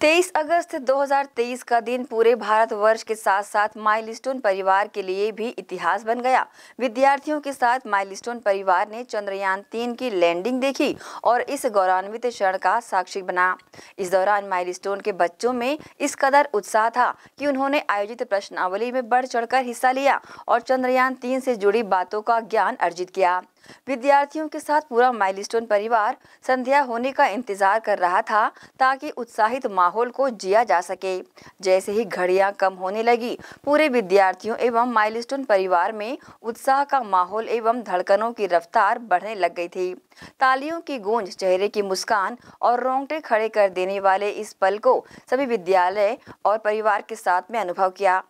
तेईस अगस्त 2023 का दिन पूरे भारत वर्ष के साथ साथ माइलस्टोन परिवार के लिए भी इतिहास बन गया विद्यार्थियों के साथ माइलस्टोन परिवार ने चंद्रयान तीन की लैंडिंग देखी और इस गौरवान्वित क्षण का साक्षी बना इस दौरान माइलस्टोन के बच्चों में इस कदर उत्साह था कि उन्होंने आयोजित प्रश्नावली में बढ़ चढ़कर हिस्सा लिया और चंद्रयान तीन से जुड़ी बातों का ज्ञान अर्जित किया विद्यार्थियों के साथ पूरा माइलस्टोन परिवार संध्या होने का इंतजार कर रहा था ताकि उत्साहित माहौल को जिया जा सके जैसे ही घड़ियां कम होने लगी पूरे विद्यार्थियों एवं माइलस्टोन परिवार में उत्साह का माहौल एवं धड़कनों की रफ्तार बढ़ने लग गई थी तालियों की गूंज चेहरे की मुस्कान और रोंगटे खड़े कर देने वाले इस पल को सभी विद्यालय और परिवार के साथ में अनुभव किया